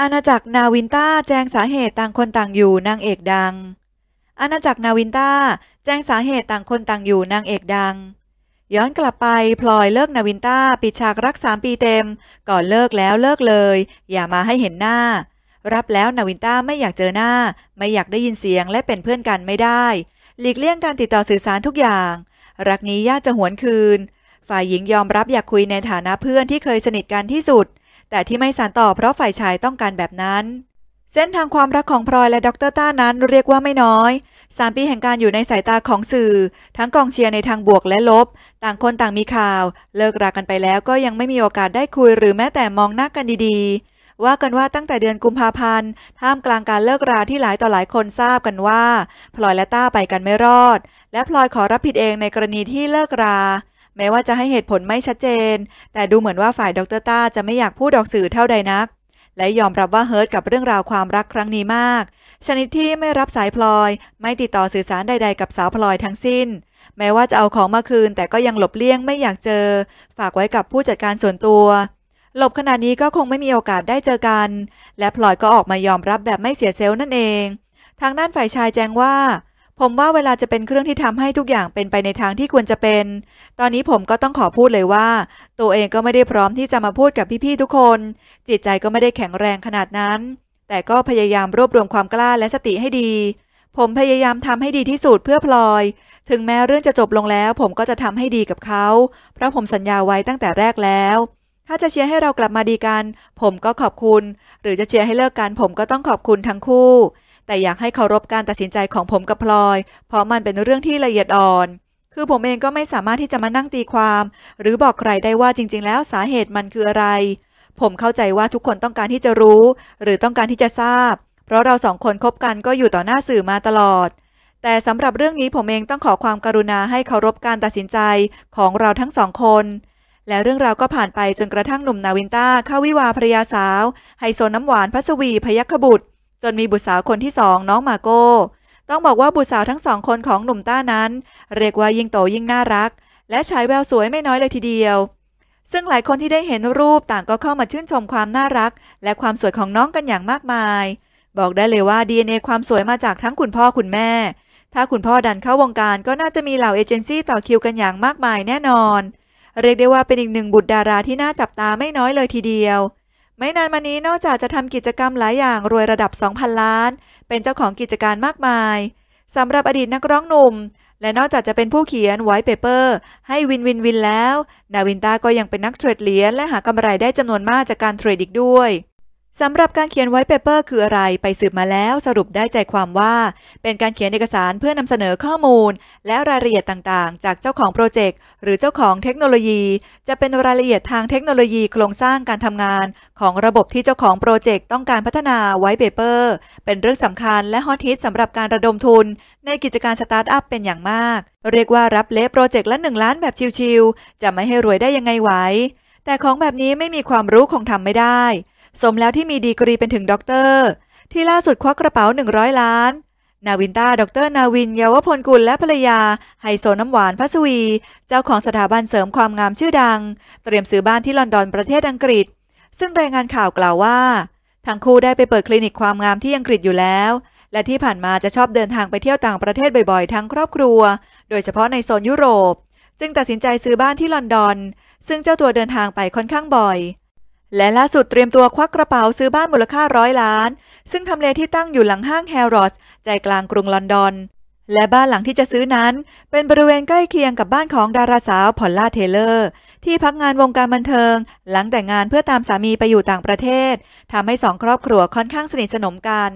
อาณาจักรนาวินต้าแจ้งสาเหตุต่างคนต่างอยู่นางเอกดัง อาณาจักรนาวินต้าแจ้งสาเหตุต่างคนต่างอยู่นางเอกดัง ย้อนกลับไปพลอยเลิกนาวินต้าปิดฉากรักสามปีเต็ม ก่อนเลิกแล้วเลิกเลย อย่ามาให้เห็นหน้า รับแล้วนาวินต้าไม่อยากเจอหน้า ไม่อยากได้ยินเสียงและเป็นเพื่อนกันไม่ได้ หลีกเลี่ยงการติดต่อสื่อสารทุกอย่าง รักนี้ยากจะหวนคืน ฝ่ายหญิงยอมรับอยากคุยในฐานะเพื่อนที่เคยสนิทกันที่สุดแต่ที่ไม่สานต่อเพราะฝ่ายชายต้องการแบบนั้น เส้นทางความรักของพลอยและดรต้านั้นเรียกว่าไม่น้อย สามปีแห่งการอยู่ในสายตาของสื่อ ทั้งกองเชียร์ในทางบวกและลบ ต่างคนต่างมีข่าว เลิกรากันไปแล้วก็ยังไม่มีโอกาสได้คุยหรือแม้แต่มองหน้ากันดีๆ ว่ากันว่าตั้งแต่เดือนกุมภาพันธ์ท่ามกลางการเลิกราที่หลายต่อหลายคนทราบกันว่า พลอยและต้าไปกันไม่รอด และพลอยขอรับผิดเองในกรณีที่เลิกราแม้ว่าจะให้เหตุผลไม่ชัดเจน แต่ดูเหมือนว่าฝ่ายดรต้า จะไม่อยากพูดออกสื่อเท่าใดนัก และยอมรับว่าเฮิร์ตกับเรื่องราวความรักครั้งนี้มาก ชนิดที่ไม่รับสายพลอย ไม่ติดต่อสื่อสารใดๆ กับสาวพลอยทั้งสิ้น แม้ว่าจะเอาของมาคืนแต่ก็ยังหลบเลี่ยงไม่อยากเจอ ฝากไว้กับผู้จัดการส่วนตัว หลบขนาดนี้ก็คงไม่มีโอกาสได้เจอกัน และพลอยก็ออกมายอมรับแบบไม่เสียเซลล์นั่นเอง ทางด้านฝ่ายชายแจ้งว่าผมว่าเวลาจะเป็นเครื่องที่ทำให้ทุกอย่างเป็นไปในทางที่ควรจะเป็น ตอนนี้ผมก็ต้องขอพูดเลยว่า ตัวเองก็ไม่ได้พร้อมที่จะมาพูดกับพี่ๆทุกคน จิตใจก็ไม่ได้แข็งแรงขนาดนั้น แต่ก็พยายามรวบรวมความกล้า และสติให้ดี ผมพยายามทำให้ดีที่สุดเพื่อพลอย ถึงแม้เรื่องจะจบลงแล้ว ผมก็จะทำให้ดีกับเขาเพราะผมสัญญาไว้ตั้งแต่แรกแล้ว ถ้าจะเชียร์ให้เรากลับมาดีกัน ผมก็ขอบคุณ หรือจะเชียร์ให้เลิกกัน ผมก็ต้องขอบคุณทั้งคู่แต่อยากให้เคารพการตัดสินใจของผมกับพลอย เพราะมันเป็นเรื่องที่ละเอียดอ่อน คือผมเองก็ไม่สามารถที่จะมานั่งตีความ หรือบอกใครได้ว่าจริงๆ แล้วสาเหตุมันคืออะไร ผมเข้าใจว่าทุกคนต้องการที่จะรู้ หรือต้องการที่จะทราบ เพราะเราสองคนคบกันก็อยู่ต่อหน้าสื่อมาตลอด แต่สำหรับเรื่องนี้ผมเองต้องขอความกรุณาให้เคารพการตัดสินใจของเราทั้งสองคน และเรื่องราวก็ผ่านไปจนกระทั่งหนุ่มนาวินต้าเข้าวิวาภรยาสาวไฮโซน้ำหวานพัสวี พยัคฆบุตรจนมีบุตรสาวคนที่สองน้องมาโก้ ต้องบอกว่าบุตรสาวทั้งสองคนของหนุ่มต้านั้น เรียกว่ายิ่งโตยิ่งน่ารัก และฉายแววสวยไม่น้อยเลยทีเดียว ซึ่งหลายคนที่ได้เห็นรูปต่างก็เข้ามาชื่นชมความน่ารักและความสวยของน้องกันอย่างมากมาย บอกได้เลยว่า DNA ความสวยมาจากทั้งคุณพ่อคุณแม่ ถ้าคุณพ่อดันเข้าวงการก็น่าจะมีเหล่า เอเจนซี่ต่อคิวกันอย่างมากมายแน่นอน เรียกได้ว่าเป็นอีกหนึ่งบุตรดาราที่น่าจับตาไม่น้อยเลยทีเดียวไม่นานมานี้นอกจากจะทำกิจกรรมหลายอย่างรวยระดับ 2,000 ล้าน เป็นเจ้าของกิจการมากมายสำหรับอดีตนักร้องหนุ่ม และนอกจากจะเป็นผู้เขียนไวท์เปเปอร์ให้วินวินวินแล้ว นาวินตาก็ยังเป็นนักเทรดเหรียญและหากำไรได้จำนวนมากจากการเทรดอีกด้วยสำหรับการเขียนไว้เปเปอร์คืออะไรไปสืบมาแล้ว สรุปได้ใจความว่า เป็นการเขียนเอกสารเพื่อนำเสนอข้อมูลและรายละเอียดต่างๆ จากเจ้าของโปรเจกต์หรือเจ้าของเทคโนโลยี จะเป็นรายละเอียดทางเทคโนโลยีโครงสร้างการทำงาน ของระบบที่เจ้าของโปรเจกต์ต้องการพัฒนาไว้เปเปอร์เป็นเรื่องสำคัญและฮอตฮิตสำหรับการระดมทุนในกิจการสตาร์ทอัพเป็นอย่างมาก เรียกว่ารับเละโปรเจกต์ละหนึ่งล้านแบบชิวๆจะไม่ให้รวยได้ยังไงไหวแต่ของแบบนี้ไม่มีความรู้คงทำไม่ได้สมแล้วที่มีดีกรีเป็นถึงด็อกเตอร์ ที่ล่าสุดควักกระเป๋า 100 ล้าน นาวินตาด็ออกเตร์นาวิน เยาวพลกุลและภรรยาไฮโซน้ำหวานพัสวี เจ้าของสถาบันเสริมความงามชื่อดัง เตรียมซื้อบ้านที่ลอนดอนประเทศอังกฤษ ซึ่งรายงานข่าวกล่าวว่าทั้งคู่ได้ไปเปิดคลินิกความงามที่อังกฤษอยู่แล้ว และที่ผ่านมาจะชอบเดินทางไปเที่ยวต่างประเทศบ่อยๆ ทั้งครอบครัว โดยเฉพาะในโซนยุโรปจึงตัดสินใจซื้อบ้านที่ลอนดอน ซึ่งเจ้าตัวเดินทางไปค่อนข้างบ่อยและล่าสุดเตรียมตัวควักกระเป๋าซื้อบ้านมูลค่าร้อยล้าน ซึ่งทำเลที่ตั้งอยู่หลังห้างแฮร์รอสใจกลางกรุงลอนดอน และบ้านหลังที่จะซื้อนั้น เป็นบริเวณใกล้เคียงกับบ้านของดาราสาวพอลล่าเทเลอร์ ที่พักงานวงการบันเทิง หลังแต่งงานเพื่อตามสามีไปอยู่ต่างประเทศทำให้สองครอบครัวค่อนข้างสนิทสนมกัน